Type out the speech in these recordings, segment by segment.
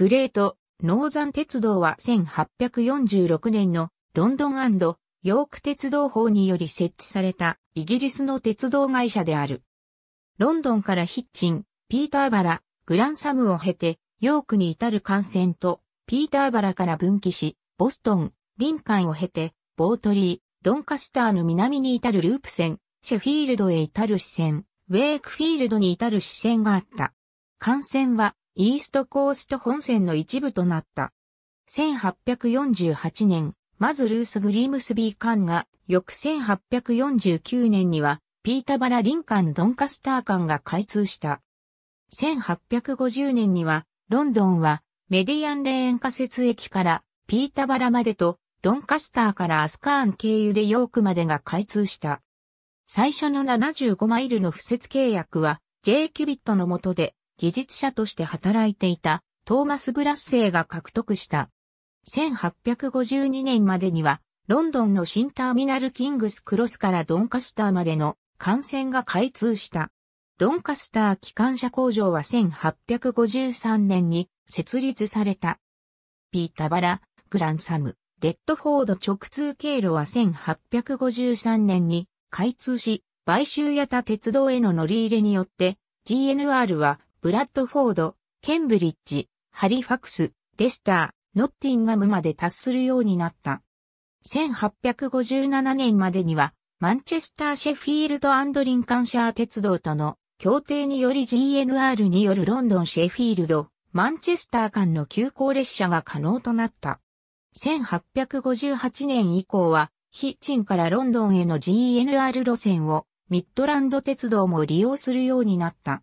グレート、ノーザン鉄道は1846年のロンドンヨーク鉄道法により設置されたイギリスの鉄道会社である。ロンドンからヒッチン、ピーターバラ、グランサムを経て、ヨークに至る幹線と、ピーターバラから分岐し、ボストン、リンカンを経て、ボートリー、ドンカスターの南に至るループ線、シェフィールドへ至る支線、ウェークフィールドに至る支線があった。幹線はイーストコースト本線の一部となった。1848年、まずルース・グリームスビー間が、翌1849年には、ピータバラ・リンカン・ドンカスター間が開通した。1850年には、ロンドンは、メディアンレーン仮設駅から、ピータバラまでと、ドンカスターからアスカーン経由でヨークまでが開通した。最初の75マイルの付設契約は、J キュビットの下で、技術者として働いていたトーマス・ブラッセイが獲得した。1852年までには、ロンドンの新ターミナルキングスクロスからドンカスターまでの幹線が開通した。ドンカスター機関車工場は1853年に設立された。ピータバラ、グランサム、レッドフォード直通経路は1853年に開通し、買収やた鉄道への乗り入れによって GNR はブラッドフォード、ケンブリッジ、ハリファクス、レスター、ノッティンガムまで達するようになった。1857年までには、マンチェスターシェフィールドアンドリンカンシャー鉄道との協定により GNR によるロンドンシェフィールド、マンチェスター間の急行列車が可能となった。1858年以降は、ヒッチンからロンドンへの GNR 路線をミッドランド鉄道も利用するようになった。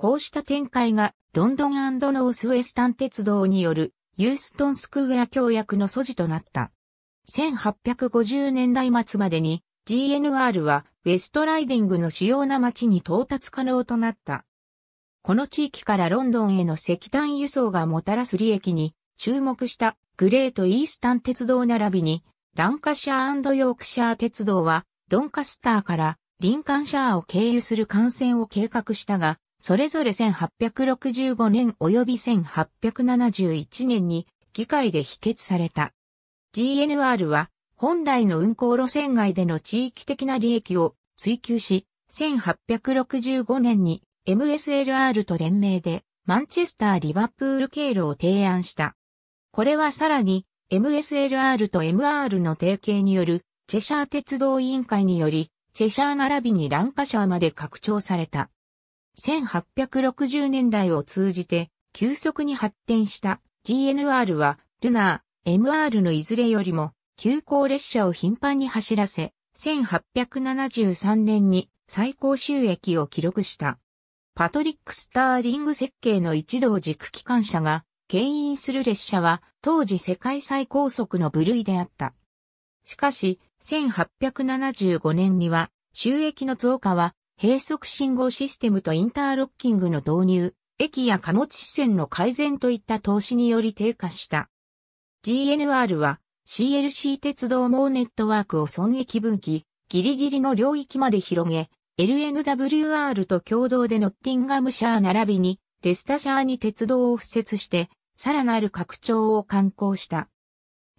こうした展開がロンドンノースウェスタン鉄道によるユーストンスクウェア協約の素地となった。1850年代末までに GNR はウェストライディングの主要な街に到達可能となった。この地域からロンドンへの石炭輸送がもたらす利益に注目したグレートイースタン鉄道並びにランカシャーヨークシャー鉄道はドンカスターからリンカンシャーを経由する幹線を計画したがそれぞれ1865年及び1871年に議会で否決された。GNR は本来の運行路線外での地域的な利益を追求し、1865年に MSLR と連名でマンチェスター・リバプール経路を提案した。これはさらに MSLR と MR の提携によるチェシャー鉄道委員会により、チェシャー並びにランカシャーまで拡張された。1860年代を通じて急速に発展した GNR はルナー、MR のいずれよりも急行列車を頻繁に走らせ、1873年に最高収益を記録した。パトリック・スターリング設計の一同軸機関車が牽引する列車は当時世界最高速の部類であった。しかし、1875年には収益の増加は閉塞信号システムとインターロッキングの導入、駅や貨物支線の改善といった投資により低下した。GNR は CLC 鉄道網ネットワークを損益分岐、ギリギリの領域まで広げ、LNWR と共同でノッティンガムシャー並びにレスタシャーに鉄道を付設して、さらなる拡張を刊行した。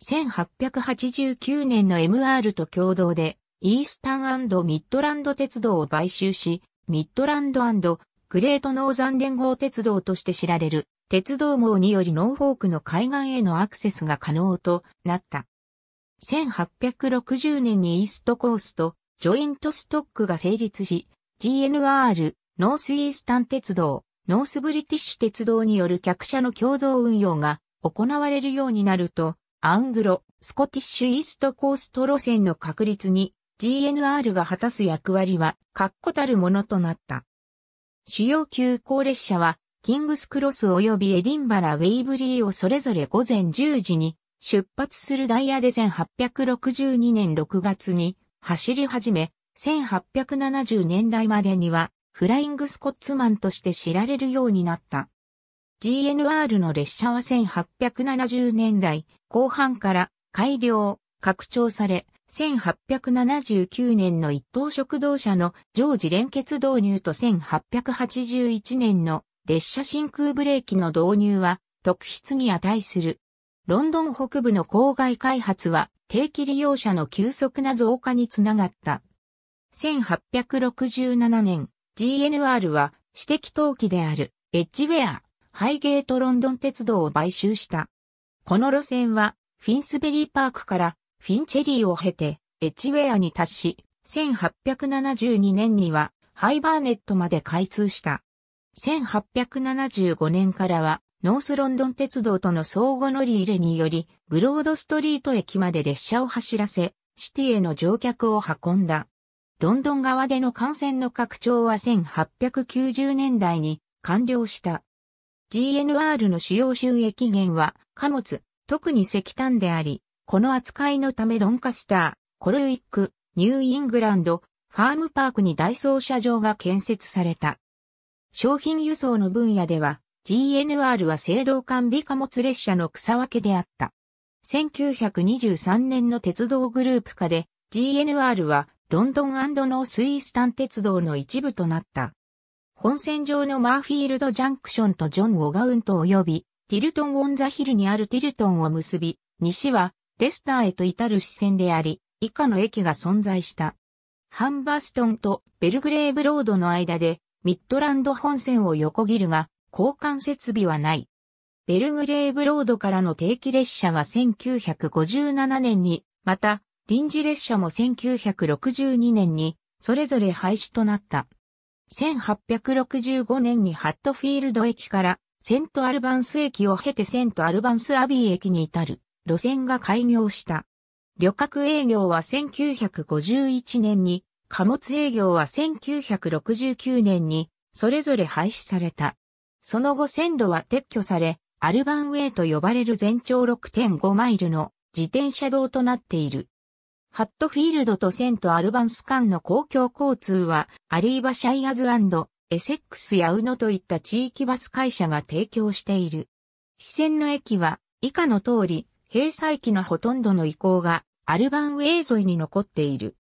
1889年の MR と共同でイースタンミッドランド鉄道を買収し、ミッドランドグレートノーザン連合鉄道として知られる鉄道網によりノーフォークの海岸へのアクセスが可能となった。1860年にイーストコースト、ジョイントストックが成立し、GNR、ノースイースタン鉄道、ノースブリティッシュ鉄道による客車の共同運用が行われるようになると、アングロ、スコティッシュイーストコースト路線の確立に GNR が果たす役割は確固たるものとなった。主要急行列車は、キングスクロス及びエディンバラ・ウェイブリーをそれぞれ午前10時に出発するダイヤで1862年6月に走り始め、1870年代までにはフライングスコッツマンとして知られるようになった。GNR の列車は1870年代後半から改良、拡張され、1879年の一等食堂車の常時連結導入と1881年の列車真空ブレーキの導入は特筆に値する。ロンドン北部の郊外開発は定期利用者の急速な増加につながった。1867年、GNR は私的陶器であるエッジウェア、ハイゲートロンドン鉄道を買収した。この路線はフィンスベリーパークからフィンチェリーを経て、エッジウェアに達し、1872年には、ハイバーネットまで開通した。1875年からは、ノースロンドン鉄道との相互乗り入れにより、ブロードストリート駅まで列車を走らせ、シティへの乗客を運んだ。ロンドン側での感染の拡張は1890年代に完了した。GNR の主要収益源は貨物、特に石炭であり、この扱いのためドンカスター、コルウィック、ニューイングランド、ファームパークにダイソー車場が建設された。商品輸送の分野では、GNR は制動管備貨物列車の草分けであった。1923年の鉄道グループ化で、GNR はロンドンノースイースタン鉄道の一部となった。本線上のマーフィールドジャンクションとジョン・オガウント及び、ティルトン・オン・ザ・ヒルにあるティルトンを結び、西はレスターへと至る支線であり、以下の駅が存在した。ハンバーストンとベルグレーブロードの間で、ミッドランド本線を横切るが、交換設備はない。ベルグレーブロードからの定期列車は1957年に、また、臨時列車も1962年に、それぞれ廃止となった。1865年にハットフィールド駅から、セントアルバンス駅を経てセントアルバンスアビー駅に至る。路線が開業した。旅客営業は1951年に、貨物営業は1969年に、それぞれ廃止された。その後線路は撤去され、アルバンウェイと呼ばれる全長6.5マイルの自転車道となっている。ハットフィールドとセントアルバンス間の公共交通は、アリーバシャイアズエセックスやウノといった地域バス会社が提供している。非線の駅は、以下の通り、閉鎖期のほとんどの遺構がアルバンウェイ沿いに残っている。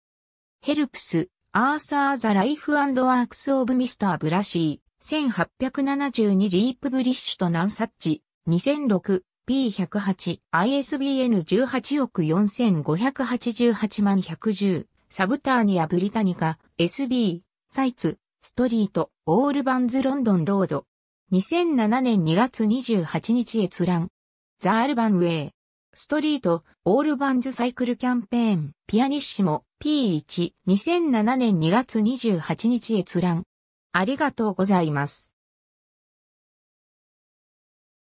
ヘルプス、アーサー・ザ・ライフ・アンド・ワークス・オブ・ミスター・ブラシー、1872リープブリッシュとナンサッチ、2006、P108、ISBN 18億4588万110、サブターニア・ブリタニカ、SB、サイツ、ストリート、オールバンズ・ロンドン・ロード。2007年2月28日閲覧。ザ・アルバン・ウェイ。ストリート、オールバンズサイクルキャンペーン、ピアニッシモ、P1、2007年2月28日閲覧。ありがとうございます。